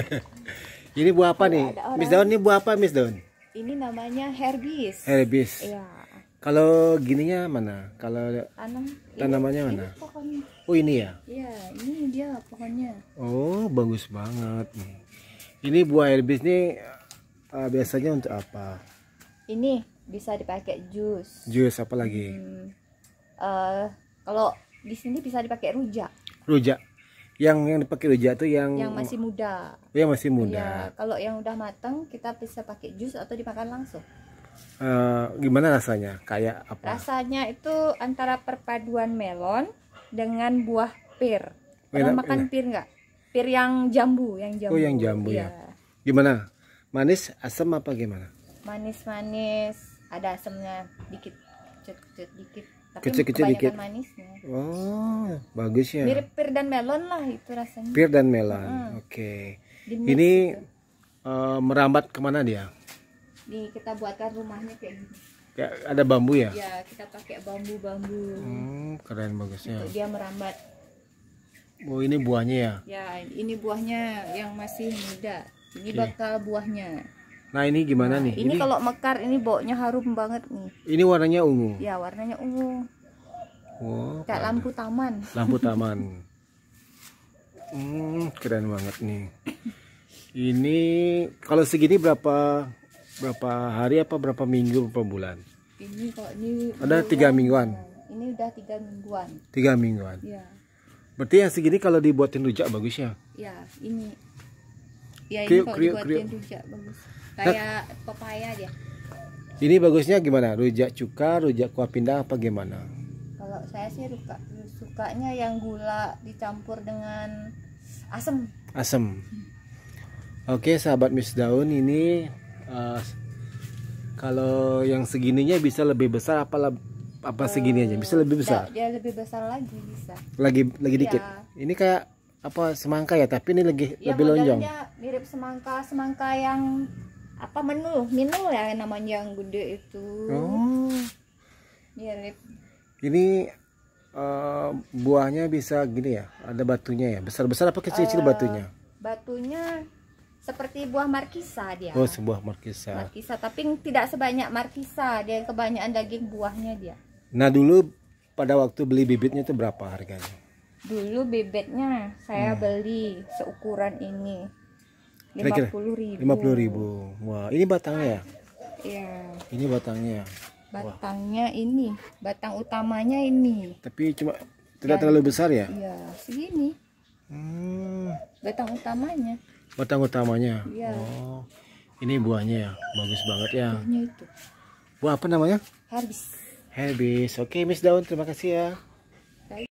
ini buah apa nih? Miss Daun ini buah apa Miss Daun? Ini namanya herbis. Herbis. Iya. Kalau gininya mana? Kalau tanamannya mana? Ini Oh ini ya? Iya, ini dia pohonnya. Oh, bagus banget nih. Ini buah herbis nih uh, biasanya untuk apa? Ini bisa dipakai jus. Jus apa lagi? Hmm. Uh, kalau di sini bisa dipakai rujak. Rujak yang yang dipakai rujak tuh yang yang masih muda yang masih muda ya, kalau yang udah matang kita bisa pakai jus atau dimakan langsung uh, gimana rasanya kayak apa rasanya itu antara perpaduan melon dengan buah pir pernah makan pir nggak pir yang jambu yang jambu oh yang jambu ya, ya. gimana manis asam apa gimana manis manis ada asamnya dikit cut, dikit tapi kecil, kecil, dikit. manisnya oh bagus ya. Mirip pir dan melon lah itu rasanya. Pir dan melon. Hmm. Oke. Okay. Ini uh, merambat kemana dia? Di kita buatkan rumahnya kayak gini. Kayak ada bambu ya? Ya, kita pakai bambu-bambu. Hmm, keren bagusnya. Itu dia merambat. Oh, ini buahnya ya? Ya, ini buahnya yang masih muda. Ini okay. bakal buahnya. Nah ini gimana nah, nih? Ini, ini kalau mekar ini baunya harum banget nih. Ini warnanya ungu. Ya warnanya ungu. Wow, kayak lampu taman. Lampu taman. hmm, keren banget nih. Ini kalau segini berapa berapa hari apa berapa minggu berapa bulan? Ini kok ini ada tiga mingguan. Ini udah tiga mingguan. Tiga mingguan. Iya. Berarti yang segini kalau dibuatin rujak bagus ya? Iya, ya, ini. Ya kriuk, ini kalau dibuatin kriuk. rujak bagus. Nah. Kayak nah, pepaya dia. Ini bagusnya gimana? Rujak cuka, rujak kuah pindah apa gimana? saya sih suka sukanya yang gula dicampur dengan asem asem oke sahabat Miss Daun ini uh, kalau yang segininya bisa lebih besar apa apa eh, segini aja bisa lebih besar dia, lebih besar lagi bisa lagi lagi ya. dikit ini kayak apa semangka ya tapi ini lagi ya, lebih lonjong mirip semangka semangka yang apa menu minul ya namanya yang gede itu oh. mirip ini Eh, buahnya bisa gini ya ada batunya ya besar besar apa kecil kecil uh, batunya batunya seperti buah markisa dia oh sebuah markisa markisa tapi tidak sebanyak markisa dia kebanyakan daging buahnya dia nah dulu pada waktu beli bibitnya itu berapa harganya dulu bibitnya saya hmm. beli seukuran ini lima puluh ribu lima puluh ribu wah ini batangnya ya iya ini batangnya ya? batangnya Wah. ini batang utamanya ini tapi cuma tidak Dan, terlalu besar ya iya segini hmm. batang utamanya batang utamanya ya. oh ini buahnya ya bagus banget ya buahnya itu buah apa namanya habis habis oke Miss Daun terima kasih ya